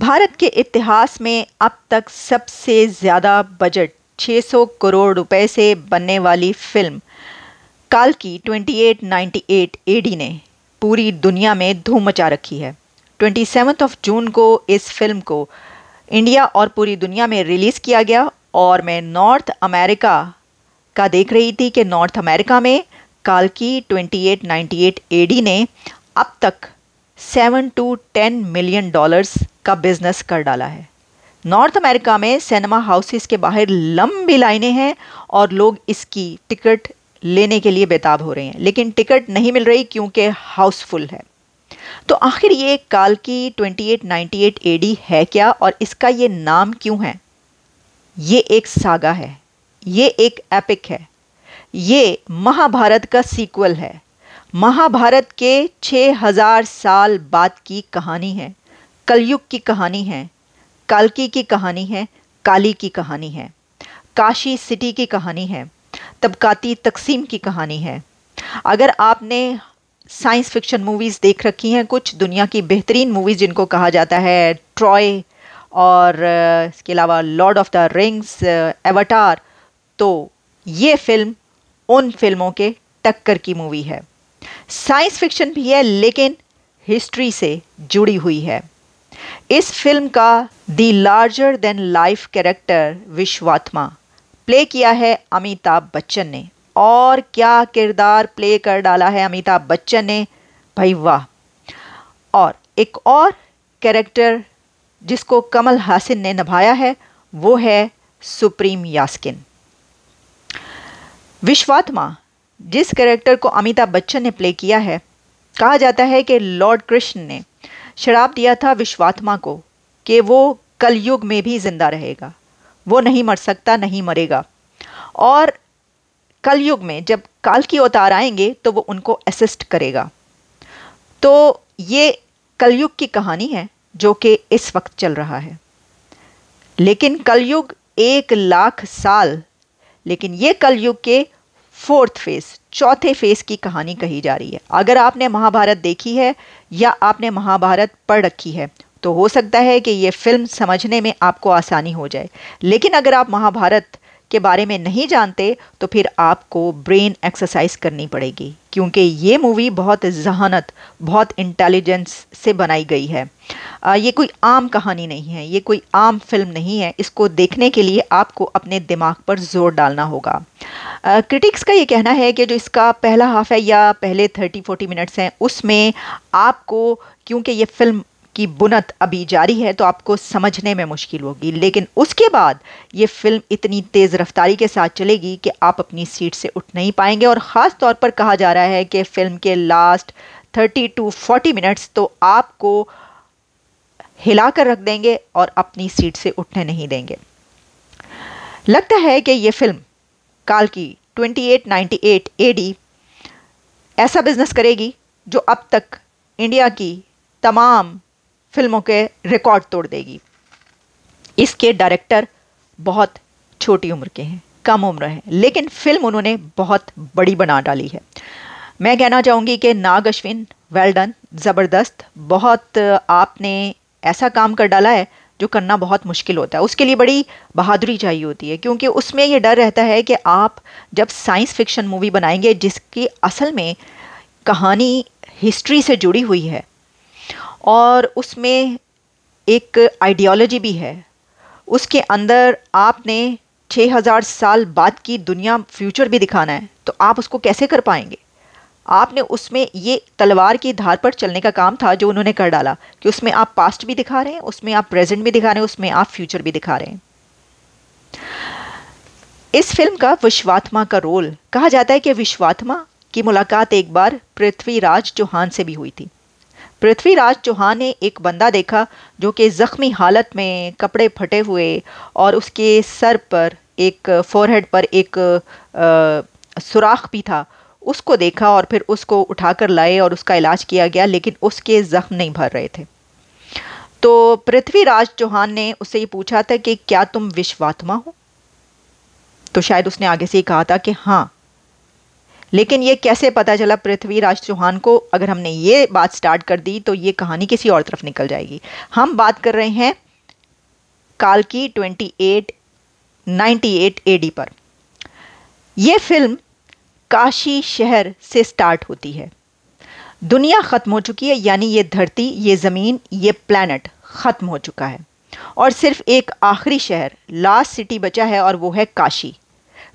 भारत के इतिहास में अब तक सबसे ज़्यादा बजट 600 करोड़ रुपए से बनने वाली फिल्म काल की 2898 एडी ने पूरी दुनिया में धूम मचा रखी है ट्वेंटी ऑफ जून को इस फिल्म को इंडिया और पूरी दुनिया में रिलीज़ किया गया और मैं नॉर्थ अमेरिका का देख रही थी कि नॉर्थ अमेरिका में काल की 2898 एडी ने अब तक seven to ten million dollars का बिजनेस कर डाला है नॉर्थ अमेरिका में सिनेमा हाउसेस के बाहर लंबी लाइनें हैं और लोग इसकी टिकट लेने के लिए बेताब हो रहे हैं लेकिन टिकट नहीं मिल रही क्योंकि हाउसफुल है तो आखिर ये काल की 2898 एडी है क्या और इसका ये नाम क्यों है ये एक सागा है ये एक एपिक है ये महाभारत का सीक्वल है महाभारत के 6000 साल बाद की कहानी है कलयुग की कहानी है कालकी की कहानी है काली की कहानी है काशी सिटी की कहानी है तबकाती तकसीम की कहानी है अगर आपने साइंस फिक्शन मूवीज़ देख रखी हैं कुछ दुनिया की बेहतरीन मूवीज़ जिनको कहा जाता है ट्रॉय और इसके अलावा Lord of the Rings Avatar तो ये फिल्म उन फिल्मों के टक्कर की मूवी है साइंस फिक्शन भी है लेकिन हिस्ट्री से जुड़ी हुई है इस फिल्म का the larger than life character Vishwatma play किया है अमिताभ बच्चन ने और क्या किरदार प्ले कर डाला है अमिताभ बच्चन ने भाई वाह और एक और कैरेक्टर जिसको कमल हासिन ने निभाया है वो है सुप्रीम यास्किन विश्वात्मा जिस कैरेक्टर को अमिताभ बच्चन ने प्ले किया है कहा जाता है कि लॉर्ड कृष्ण ने शराब दिया था विश्वात्मा को कि वो कलयुग में भी जिंदा रहेगा वो नहीं मर सकता नहीं मरेगा और कलयुग में जब काल की अवतार आएंगे तो वो उनको असिस्ट करेगा तो ये कलयुग की कहानी है जो कि इस वक्त चल रहा है लेकिन कलयुग एक लाख साल लेकिन ये कलयुग के फोर्थ फेस चौथे फेस की कहानी कही जा रही है अगर आपने महाभारत देखी है या आपने महाभारत पढ़ रखी है तो हो सकता है कि ये फिल्म समझने में आपको आसानी हो जाए लेकिन अगर आप महाभारत के बारे में नहीं जानते तो फिर आपको ब्रेन एक्सरसाइज करनी पड़ेगी क्योंकि ये मूवी बहुत जहानत बहुत इंटेलिजेंस से बनाई गई है आ, ये कोई आम कहानी नहीं है ये कोई आम फिल्म नहीं है इसको देखने के लिए आपको अपने दिमाग पर जोर डालना होगा क्रिटिक्स का ये कहना है कि जो इसका पहला हाफ है या पहले थर्टी फोर्टी मिनट्स हैं उसमें आपको क्योंकि ये फिल्म की बुनत अभी जारी है तो आपको समझने में मुश्किल होगी लेकिन उसके बाद ये फिल्म इतनी तेज़ रफ्तारी के साथ चलेगी कि आप अपनी सीट से उठ नहीं पाएंगे और ख़ास तौर पर कहा जा रहा है कि फिल्म के last thirty to forty minutes तो आपको हिला कर रख देंगे और अपनी सीट से उठने नहीं देंगे लगता है कि ये फिल्म काल की 2898 एडी ऐसा बिजनेस करेगी जो अब तक इंडिया की तमाम फिल्मों के रिकॉर्ड तोड़ देगी इसके डायरेक्टर बहुत छोटी उम्र के हैं कम उम्र हैं लेकिन फिल्म उन्होंने बहुत बड़ी बना डाली है मैं कहना चाहूँगी कि नाग अश्विन वेल डन ज़बरदस्त बहुत आपने ऐसा काम कर डाला है जो करना बहुत मुश्किल होता है उसके लिए बड़ी बहादुरी चाहिए होती है क्योंकि उसमें ये डर रहता है कि आप जब साइंस फिक्शन मूवी बनाएंगे जिसकी असल में कहानी हिस्ट्री से जुड़ी हुई है और उसमें एक आइडियोलॉजी भी है उसके अंदर आपने 6000 साल बाद की दुनिया फ्यूचर भी दिखाना है तो आप उसको कैसे कर पाएंगे आपने उसमें ये तलवार की धार पर चलने का काम था जो उन्होंने कर डाला कि उसमें आप पास्ट भी दिखा रहे हैं उसमें आप प्रेजेंट भी दिखा रहे हैं उसमें आप फ्यूचर भी दिखा रहे हैं इस फिल्म का विश्वात्मा का रोल कहा जाता है कि विश्वात्मा की मुलाकात एक बार पृथ्वीराज चौहान से भी हुई थी पृथ्वीराज चौहान ने एक बंदा देखा जो कि ज़ख्मी हालत में कपड़े फटे हुए और उसके सर पर एक फोरहेड पर एक सुराख भी था उसको देखा और फिर उसको उठाकर लाए और उसका इलाज किया गया लेकिन उसके ज़ख्म नहीं भर रहे थे तो पृथ्वीराज चौहान ने उससे ये पूछा था कि क्या तुम विश्वात्मा हो तो शायद उसने आगे से ही कहा था कि हाँ लेकिन ये कैसे पता चला पृथ्वीराज चौहान को अगर हमने ये बात स्टार्ट कर दी तो ये कहानी किसी और तरफ निकल जाएगी हम बात कर रहे हैं काल की twenty eight ninety eight A D पर यह फिल्म काशी शहर से स्टार्ट होती है दुनिया ख़त्म हो चुकी है यानी ये धरती ये ज़मीन ये प्लानट ख़त्म हो चुका है और सिर्फ एक आखिरी शहर लास्ट सिटी बचा है और वो है काशी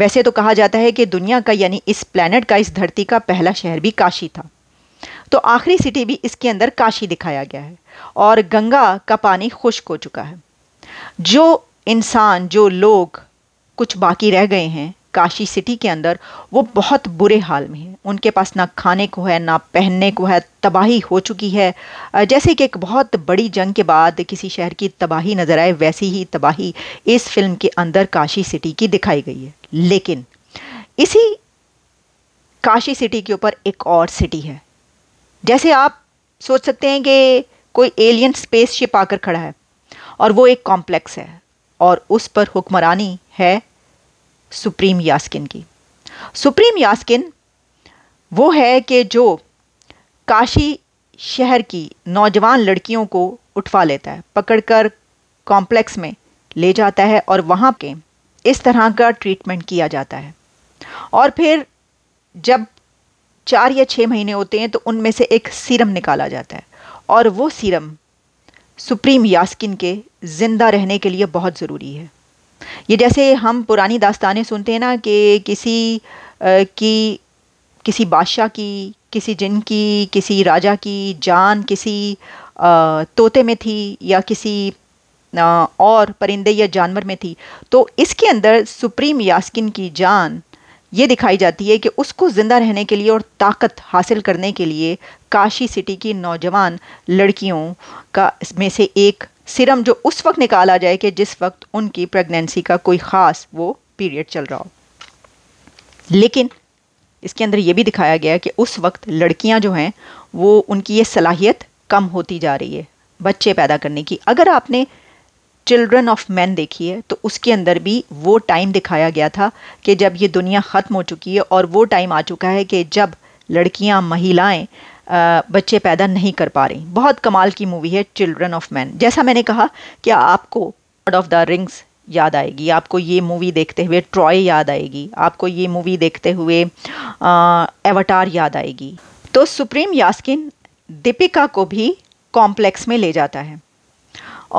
वैसे तो कहा जाता है कि दुनिया का यानी इस प्लानट का इस धरती का पहला शहर भी काशी था तो आखिरी सिटी भी इसके अंदर काशी दिखाया गया है और गंगा का पानी खुश्क हो चुका है जो इंसान जो लोग कुछ बाकी रह गए हैं काशी सिटी के अंदर वो बहुत बुरे हाल में है उनके पास ना खाने को है ना पहनने को है तबाही हो चुकी है जैसे कि एक बहुत बड़ी जंग के बाद किसी शहर की तबाही नज़र आए वैसी ही तबाही इस फिल्म के अंदर काशी सिटी की दिखाई गई है लेकिन इसी काशी सिटी के ऊपर एक और सिटी है जैसे आप सोच सकते हैं कि कोई एलियन स्पेसशिप आकर खड़ा है और वो एक कॉम्प्लेक्स है और उस पर हुक्मरानी है सुप्रीम यास्किन की सुप्रीम यास्किन वो है कि जो काशी शहर की नौजवान लड़कियों को उठवा लेता है पकड़कर कॉम्प्लेक्स में ले जाता है और वहाँ के इस तरह का ट्रीटमेंट किया जाता है और फिर जब चार या छः महीने होते हैं तो उनमें से एक सीरम निकाला जाता है और वो सीरम सुप्रीम यास्किन के ज़िंदा रहने के लिए बहुत ज़रूरी है ये जैसे हम पुरानी दास्तानें सुनते हैं ना कि किसी आ, की किसी बादशाह की किसी जिन की किसी राजा की जान किसी आ, तोते में थी या किसी आ, और परिंदे या जानवर में थी तो इसके अंदर सुप्रीम यास्किन की जान ये दिखाई जाती है कि उसको ज़िंदा रहने के लिए और ताकत हासिल करने के लिए काशी सिटी की नौजवान लड़कियों का में से एक सिरम जो उस वक्त निकाला जाए कि जिस वक्त उनकी प्रेगनेंसी का कोई ख़ास वो पीरियड चल रहा हो लेकिन इसके अंदर ये भी दिखाया गया है कि उस वक्त लड़कियां जो हैं वो उनकी ये सलाहियत कम होती जा रही है बच्चे पैदा करने की अगर आपने चिल्ड्रन ऑफ मैन देखी है तो उसके अंदर भी वो टाइम दिखाया गया था कि जब ये दुनिया ख़त्म हो चुकी है और वो टाइम आ चुका है कि जब लड़कियां महिलाएं बच्चे पैदा नहीं कर पा रही बहुत कमाल की मूवी है चिल्ड्रन ऑफ मैन जैसा मैंने कहा कि आपको ऑफ द रिंग्स याद आएगी आपको ये मूवी देखते हुए ट्रॉय याद आएगी आपको ये मूवी देखते हुए एवटार याद आएगी तो सुप्रीम यास्किन दीपिका को भी कॉम्प्लेक्स में ले जाता है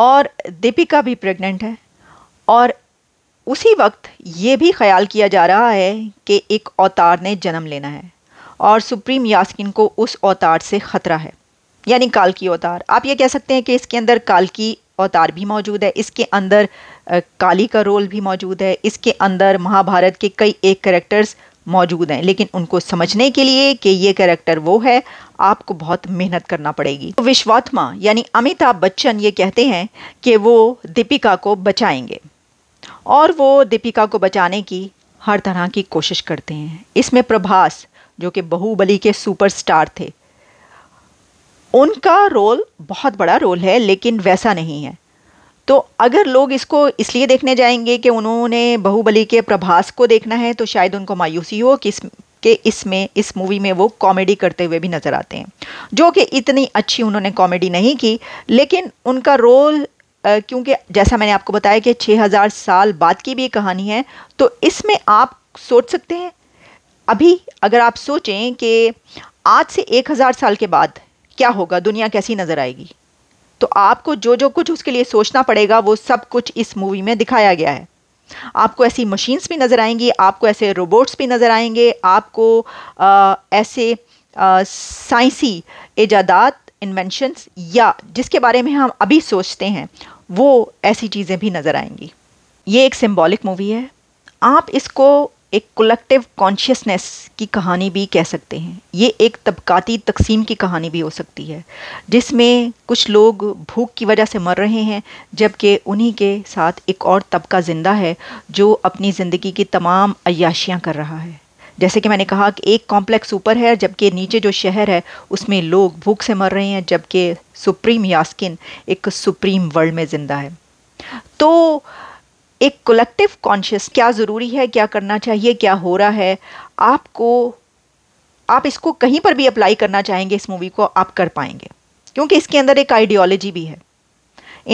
और दीपिका भी प्रेग्नेंट है और उसी वक्त ये भी ख्याल किया जा रहा है कि एक अवतार ने जन्म लेना है और सुप्रीम यास्किन को उस अवतार से ख़तरा है यानी काल की अवतार आप ये कह सकते हैं कि इसके अंदर काल की अवतार भी मौजूद है इसके अंदर काली का रोल भी मौजूद है इसके अंदर महाभारत के कई एक करेक्टर्स मौजूद हैं लेकिन उनको समझने के लिए कि ये कैरेक्टर वो है आपको बहुत मेहनत करना पड़ेगी तो विश्वात्मा यानी अमिताभ बच्चन ये कहते हैं कि वो दीपिका को बचाएंगे और वो दीपिका को बचाने की हर तरह की कोशिश करते हैं इसमें प्रभास जो कि बहुबली के सुपरस्टार थे उनका रोल बहुत बड़ा रोल है लेकिन वैसा नहीं है तो अगर लोग इसको इसलिए देखने जाएंगे कि उन्होंने बाहुबली के प्रभास को देखना है तो शायद उनको मायूसी हो कि इस के इसमें इस मूवी में वो कॉमेडी करते हुए भी नज़र आते हैं जो कि इतनी अच्छी उन्होंने कॉमेडी नहीं की लेकिन उनका रोल क्योंकि जैसा मैंने आपको बताया कि 6000 साल बाद की भी कहानी है तो इसमें आप सोच सकते हैं अभी अगर आप सोचें कि आज से 1000 साल के बाद क्या होगा दुनिया कैसी नज़र आएगी तो आपको जो जो कुछ उसके लिए सोचना पड़ेगा वो सब कुछ इस मूवी में दिखाया गया है आपको ऐसी मशीन्स भी नज़र आएंगी आपको ऐसे रोबोट्स भी नज़र आएंगे आपको आ, ऐसे साइंसी इजादात इन्वेंशंस या जिसके बारे में हम अभी सोचते हैं वो ऐसी चीज़ें भी नज़र आएंगी ये एक सिम्बॉलिक मूवी है आप इसको एक कलेक्टिव कॉन्शियसनेस की कहानी भी कह सकते हैं ये एक तबकाती तकसीम की कहानी भी हो सकती है जिसमें कुछ लोग भूख की वजह से मर रहे हैं जबकि उन्हीं के साथ एक और तबका ज़िंदा है जो अपनी ज़िंदगी की तमाम अयाशियाँ कर रहा है जैसे कि मैंने कहा कि एक कॉम्प्लेक्स ऊपर है जबकि नीचे जो शहर है उसमें लोग भूख से मर रहे हैं जबकि सुप्रीम यास्किन एक सुप्रीम वर्ल्ड में ज़िंदा है तो एक कलेक्टिव कॉन्शियस क्या ज़रूरी है क्या करना चाहिए क्या हो रहा है आपको आप इसको कहीं पर भी अप्लाई करना चाहेंगे इस मूवी को आप कर पाएंगे क्योंकि इसके अंदर एक आइडियोलॉजी भी है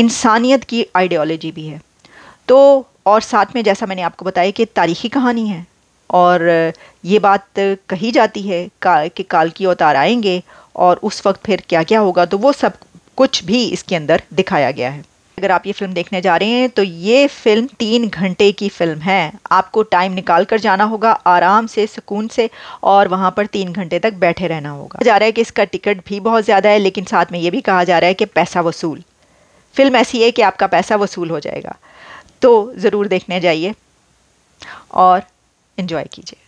इंसानियत की आइडियोलॉजी भी है तो और साथ में जैसा मैंने आपको बताया कि तारीखी कहानी है और ये बात कही जाती है का, कि काल की अवतार आएंगे और उस वक्त फिर क्या क्या होगा तो वो सब कुछ भी इसके अंदर दिखाया गया है अगर आप ये फिल्म देखने जा रहे हैं तो ये फिल्म तीन घंटे की फिल्म है आपको टाइम निकाल कर जाना होगा आराम से सुकून से और वहाँ पर तीन घंटे तक बैठे रहना होगा जा रहा है कि इसका टिकट भी बहुत ज़्यादा है लेकिन साथ में ये भी कहा जा रहा है कि पैसा वसूल फिल्म ऐसी है कि आपका पैसा वसूल हो जाएगा तो ज़रूर देखने जाइए और इन्जॉय कीजिए